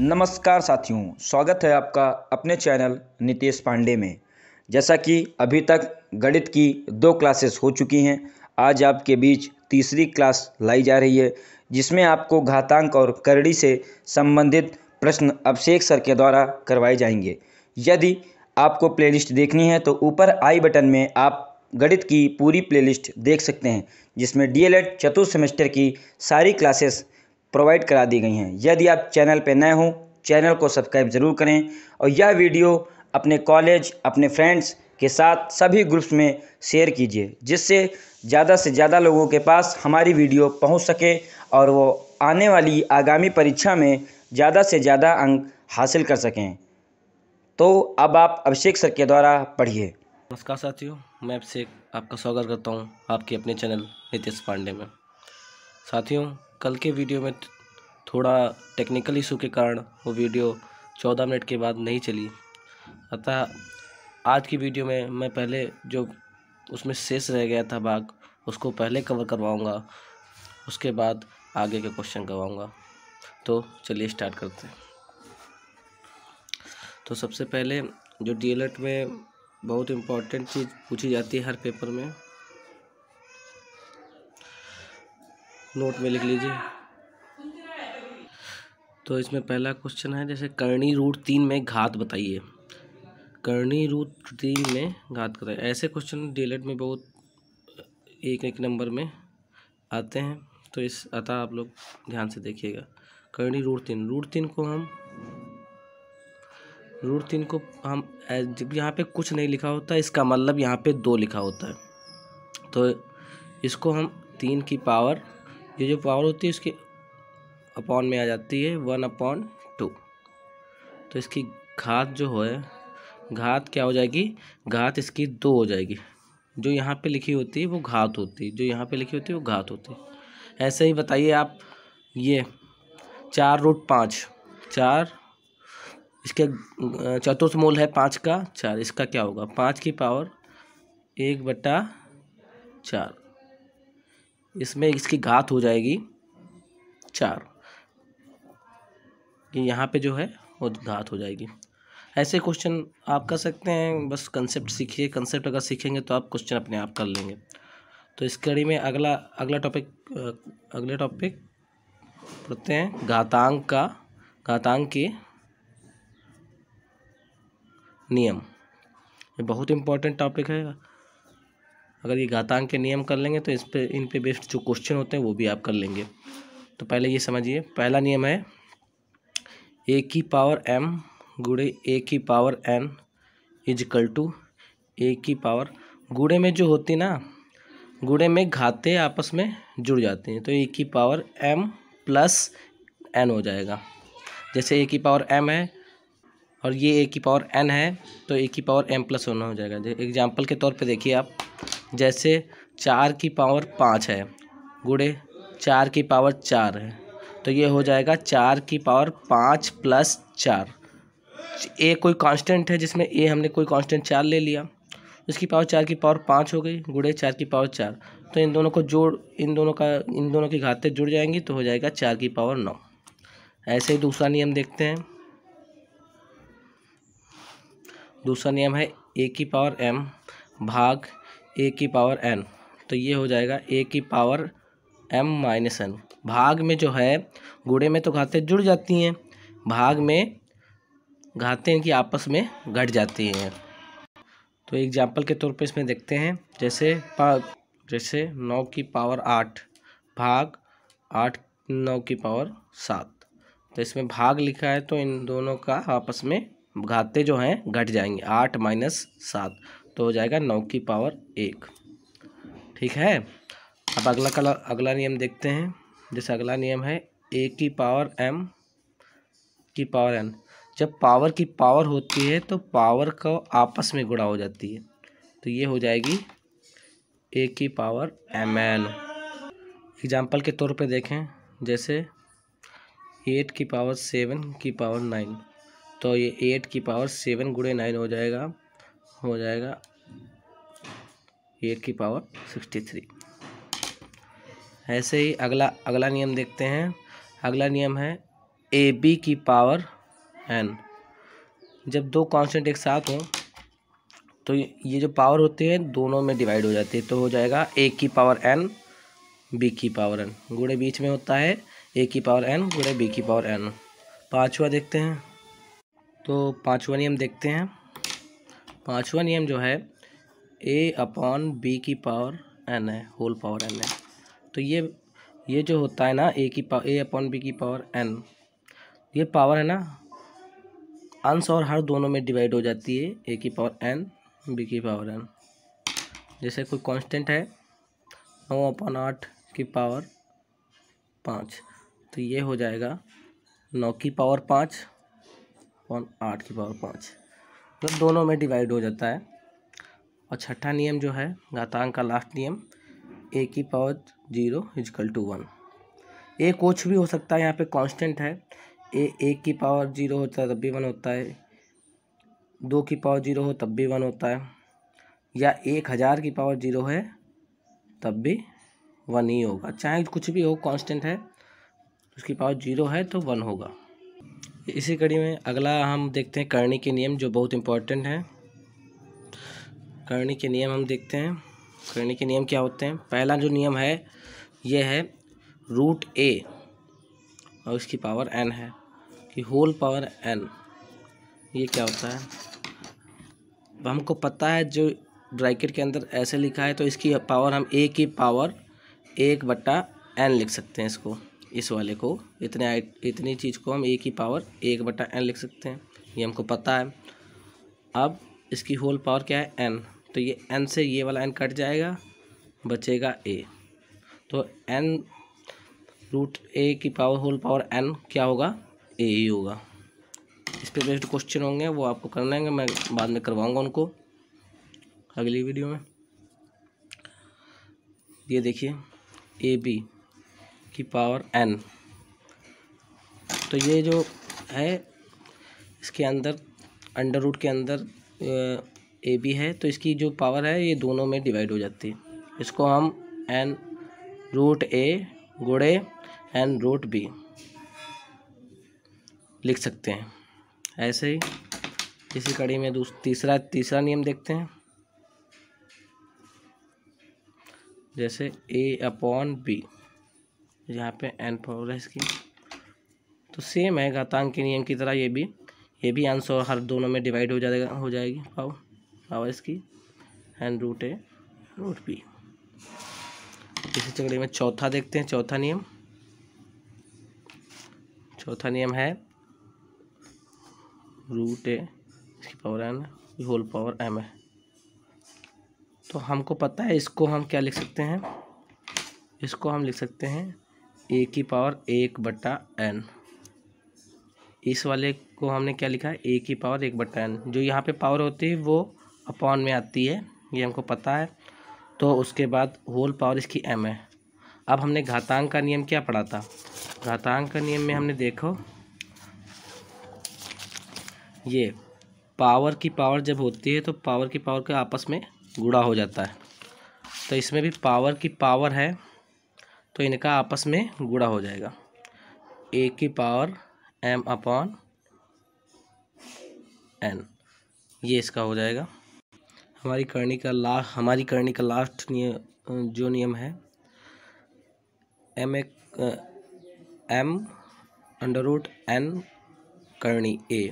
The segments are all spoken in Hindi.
नमस्कार साथियों स्वागत है आपका अपने चैनल नितेश पांडे में जैसा कि अभी तक गणित की दो क्लासेस हो चुकी हैं आज आपके बीच तीसरी क्लास लाई जा रही है जिसमें आपको घातांक और करड़ी से संबंधित प्रश्न अभिषेक सर के द्वारा करवाए जाएंगे यदि आपको प्लेलिस्ट देखनी है तो ऊपर आई बटन में आप गणित की पूरी प्लेलिस्ट देख सकते हैं जिसमें डीएलएड चतुर्थ सेमेस्टर की सारी क्लासेस प्रोवाइड करा दी गई हैं यदि आप चैनल पर नए हों चैनल को सब्सक्राइब ज़रूर करें और यह वीडियो अपने कॉलेज अपने फ्रेंड्स के साथ सभी ग्रुप्स में शेयर कीजिए जिससे ज़्यादा से ज़्यादा लोगों के पास हमारी वीडियो पहुंच सके और वो आने वाली आगामी परीक्षा में ज़्यादा से ज़्यादा अंक हासिल कर सकें तो अब आप अभिषेक सर के द्वारा पढ़िए नमस्कार साथियों मैं अभिषेक आपका स्वागत करता हूँ आपके अपने चैनल नितेश पांडे में साथियों कल के वीडियो में थोड़ा टेक्निकल इशू के कारण वो वीडियो चौदह मिनट के बाद नहीं चली अतः आज की वीडियो में मैं पहले जो उसमें शेष रह गया था भाग उसको पहले कवर करवाऊँगा उसके बाद आगे के क्वेश्चन करवाऊँगा तो चलिए स्टार्ट करते हैं तो सबसे पहले जो डी e में बहुत इम्पॉर्टेंट चीज़ पूछी जाती है हर पेपर में नोट में लिख लीजिए तो इसमें पहला क्वेश्चन है जैसे करणी रूट तीन में घात बताइए करणी रूट तीन में घात बताइए ऐसे क्वेश्चन डीएलएड e में बहुत एक एक नंबर में आते हैं तो इस अतः आप लोग ध्यान से देखिएगा करणी रूट तीन रूट तीन को हम रूट तीन को हम जब यहाँ पे कुछ नहीं लिखा होता इसका मतलब यहाँ पे दो लिखा होता है तो इसको हम तीन की पावर ये जो पावर होती है उसके अपॉन में आ जाती है वन अपॉन टू तो इसकी घात जो है घात क्या हो जाएगी घात इसकी दो हो जाएगी जो यहाँ पे लिखी होती है वो घात होती है जो यहाँ पे लिखी होती है वो घात होती है ऐसे ही बताइए आप ये चार रूट पाँच चार इसके चतुर्थ मूल है पाँच का चार इसका क्या होगा पाँच की पावर एक बटा चार इसमें इसकी घात हो जाएगी चार कि यहाँ पे जो है वो घात हो जाएगी ऐसे क्वेश्चन आप कर सकते हैं बस कंसेप्ट सीखिए कंसेप्ट अगर सीखेंगे तो आप क्वेश्चन अपने आप कर लेंगे तो इस कड़ी में अगला अगला टॉपिक अगले टॉपिक पढ़ते हैं घातांक का घातांक के नियम ये बहुत इम्पोर्टेंट टॉपिक है अगर ये घातांक के नियम कर लेंगे तो इस पे इन पे बेस्ड जो क्वेश्चन होते हैं वो भी आप कर लेंगे तो पहले ये समझिए पहला नियम है ए की पावर एम गुड़े ए की power N is equal to A की पावर गुड़े में जो होती ना गुड़े में घाते आपस में जुड़ जाते हैं तो ए की पावर एम प्लस एन हो जाएगा जैसे ए की पावर एम है और ये ए की पावर एन है तो ए की पावर एम प्लस होना हो जाएगा एग्जाम्पल के तौर पे देखिए आप जैसे चार की पावर पाँच है गुड़े चार की पावर चार है तो ये हो जाएगा चार की पावर पाँच प्लस चार ए कोई कांस्टेंट है जिसमें ए हमने कोई कांस्टेंट चार ले लिया उसकी पावर चार की पावर पाँच हो गई गुड़े चार की पावर चार तो इन दोनों को जोड़ इन दोनों का इन दोनों की घाते जुड़ जाएंगी तो हो जाएगा चार की पावर नौ ऐसे ही दूसरा नियम देखते हैं दूसरा नियम है ए की पावर एम भाग ए की पावर एन तो ये हो जाएगा ए की पावर एम माइनस एन भाग में जो है गुड़े में तो घाते जुड़ जाती हैं भाग में घातें इनकी आपस में घट जाती हैं तो एग्जाम्पल के तौर पे इसमें देखते हैं जैसे जैसे नौ की पावर आठ भाग आठ नौ की पावर सात तो इसमें भाग लिखा है तो इन दोनों का आपस में घाते जो हैं घट जाएंगे आठ माइनस सात तो हो जाएगा नौ की पावर एक ठीक है अब अगला कला अगला नियम देखते हैं जैसे अगला नियम है ए की पावर एम की पावर एन जब पावर की पावर होती है तो पावर को आपस में गुणा हो जाती है तो ये हो जाएगी ए की पावर एम एन एग्जाम्पल के तौर पे देखें जैसे एट की पावर सेवन की पावर नाइन तो ये एट की पावर सेवन गुड़े नाइन हो जाएगा हो जाएगा एट की पावर सिक्सटी थ्री ऐसे ही अगला अगला नियम देखते हैं अगला नियम है ए बी की पावर एन जब दो कांस्टेंट एक साथ हों तो ये जो पावर होती है दोनों में डिवाइड हो जाती है तो हो जाएगा ए की पावर एन बी की पावर एन गुड़े बीच में होता है ए की पावर एन गुड़े बी की पावर एन पाँचवा देखते हैं तो पाँचवा नियम देखते हैं पाँचवा नियम जो है ए अपॉन बी की पावर एन है होल पावर एन है तो ये ये जो होता है ना ए की पावर ए अपॉन बी की पावर एन ये पावर है ना अंश और हर दोनों में डिवाइड हो जाती है ए की पावर एन बी की पावर एन जैसे कोई कांस्टेंट है नौ अपॉन आठ की पावर पाँच तो ये हो जाएगा नौ की पावर पाँच अपॉन आठ की पावर पाँच मतलब दोनों में डिवाइड हो जाता है और छठा नियम जो है घातांक का लास्ट नियम ए की power zero is equal to one A कुछ भी हो सकता है यहाँ पे कांस्टेंट है ए एक की पावर जीरो होता है तब भी वन होता है दो की पावर जीरो हो तब भी वन होता है या एक हज़ार की पावर जीरो है तब भी वन ही होगा चाहे कुछ भी हो कांस्टेंट है उसकी पावर जीरो है तो वन होगा इसी कड़ी में अगला हम देखते हैं करणी के नियम जो बहुत इम्पोर्टेंट हैं करणी के नियम हम देखते हैं करणी के नियम क्या होते हैं पहला जो नियम है ये है रूट ए और इसकी पावर एन है कि होल पावर एन ये क्या होता है हमको पता है जो ब्रैकेट के अंदर ऐसे लिखा है तो इसकी पावर हम ए की पावर एक बट्टा एन लिख सकते हैं इसको इस वाले को इतने इतनी चीज़ को हम ए की पावर एक बटा एन लिख सकते हैं ये हमको पता है अब इसकी होल पावर क्या है एन तो ये एन से ये वाला एन कट जाएगा बचेगा ए तो एन रूट ए की पावर होल पावर एन क्या होगा ए ही होगा इस पर बेस्ड क्वेश्चन होंगे वो आपको करना है मैं बाद में करवाऊंगा उनको अगली वीडियो में ये देखिए ए बी की पावर एन तो ये जो है इसके अंदर अंडर रूट के अंदर ए बी है तो इसकी जो पावर है ये दोनों में डिवाइड हो जाती है इसको हम एन रूट ए गुड़े एन रूट बी लिख सकते हैं ऐसे ही इसी कड़ी में तीसरा तीसरा नियम देखते हैं जैसे ए अपॉन बी यहाँ पे एन फोर है इसकी तो सेम है घातांक के नियम की तरह ये भी ये भी आंसर हर दोनों में डिवाइड हो जाएगा हो जाएगी पावर पावर इसकी N root A root B इसी चकड़ी में चौथा देखते हैं चौथा नियम चौथा नियम है रूट ए इसकी power N whole power M है तो हमको पता है इसको हम क्या लिख सकते हैं इसको हम लिख सकते हैं ए की पावर एक बट्टा एन इस वाले को हमने क्या लिखा है ए की पावर एक बट्टा एन जो यहाँ पे पावर होती है वो अपॉन में आती है ये हमको पता है तो उसके बाद होल पावर इसकी एम है अब हमने घातांक का नियम क्या पढ़ा था घातांक का नियम में हमने देखो ये पावर की पावर जब होती है तो पावर की पावर का आपस में गुड़ा हो जाता है तो इसमें भी पावर की पावर है तो इनका आपस में गुड़ा हो जाएगा ए की पावर एम अपॉन एन ये इसका हो जाएगा हमारी करनी का ला हमारी करनी का लास्ट नियम जो नियम है M A M under root N करनी ए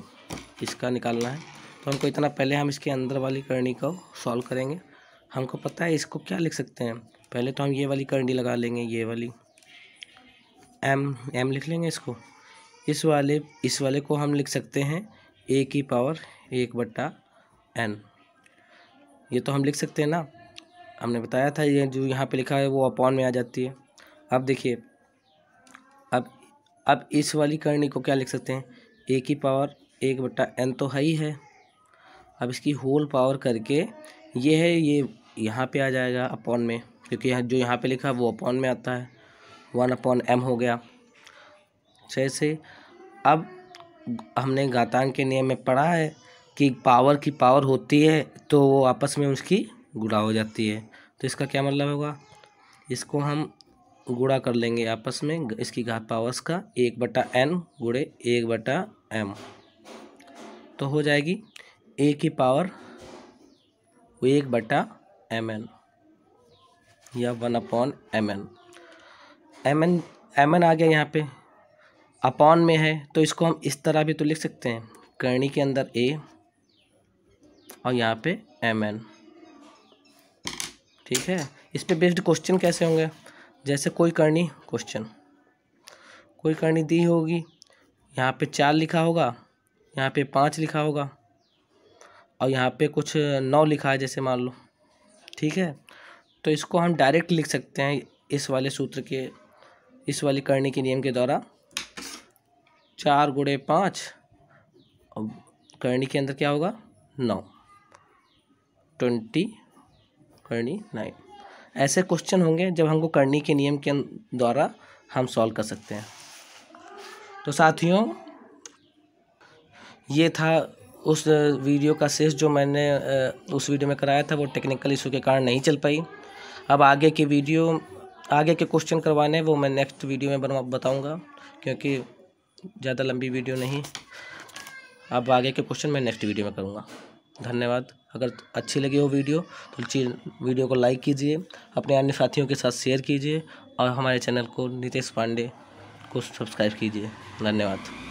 इसका निकालना है तो हमको इतना पहले हम इसके अंदर वाली करनी को सॉल्व करेंगे हमको पता है इसको क्या लिख सकते हैं पहले तो हम ये वाली करंडी लगा लेंगे ये वाली एम एम लिख लेंगे इसको इस वाले इस वाले को हम लिख सकते हैं ए की पावर एक बट्टा एन ये तो हम लिख सकते हैं ना हमने बताया था ये जो यहाँ पे लिखा है वो अपॉन में आ जाती है अब देखिए अब अब इस वाली करनी को क्या लिख सकते हैं ए की पावर एक बट्टा एन तो है ही है अब इसकी होल पावर करके ये है ये यहाँ पे आ जाएगा अपॉन में क्योंकि जो यहाँ पे लिखा है वो अपॉन में आता है वन अपॉन एम हो गया जैसे अब हमने घातांक के नियम में पढ़ा है कि पावर की पावर होती है तो वो आपस में उसकी गुड़ा हो जाती है तो इसका क्या मतलब होगा इसको हम गुड़ा कर लेंगे आपस में इसकी घात पावर्स का एक बटा एन गुड़े एक बटा एम तो हो जाएगी ए की पावर एक बटा एम एन या one upon M N M N M N आ गया यहाँ पे अपॉन में है तो इसको हम इस तरह भी तो लिख सकते हैं करणी के अंदर ए और यहाँ पे एम एन ठीक है इस पे बेस्ड क्वेश्चन कैसे होंगे जैसे कोई करनी क्वेश्चन कोई करनी दी होगी यहाँ पे चार लिखा होगा यहाँ पे पाँच लिखा होगा और यहाँ पे कुछ नौ लिखा है जैसे मान लो ठीक है तो इसको हम डायरेक्ट लिख सकते हैं इस वाले सूत्र के इस वाले करने के नियम के द्वारा चार गुड़े पाँच अब करणी के अंदर क्या होगा नौ ट्वेंटी करनी नाइन ऐसे क्वेश्चन होंगे जब हमको करणी के नियम के द्वारा हम सॉल्व कर सकते हैं तो साथियों ये था उस वीडियो का शेष जो मैंने उस वीडियो में कराया था वो टेक्निकल इशू के कारण नहीं चल पाई अब आगे की वीडियो आगे के क्वेश्चन करवाने वो मैं नेक्स्ट वीडियो में बनवा बताऊँगा क्योंकि ज़्यादा लंबी वीडियो नहीं अब आगे के क्वेश्चन मैं नेक्स्ट वीडियो में करूँगा धन्यवाद अगर अच्छी लगी हो वीडियो तो वीडियो को लाइक कीजिए अपने अन्य साथियों के साथ शेयर कीजिए और हमारे चैनल को नितेश पांडे को सब्सक्राइब कीजिए धन्यवाद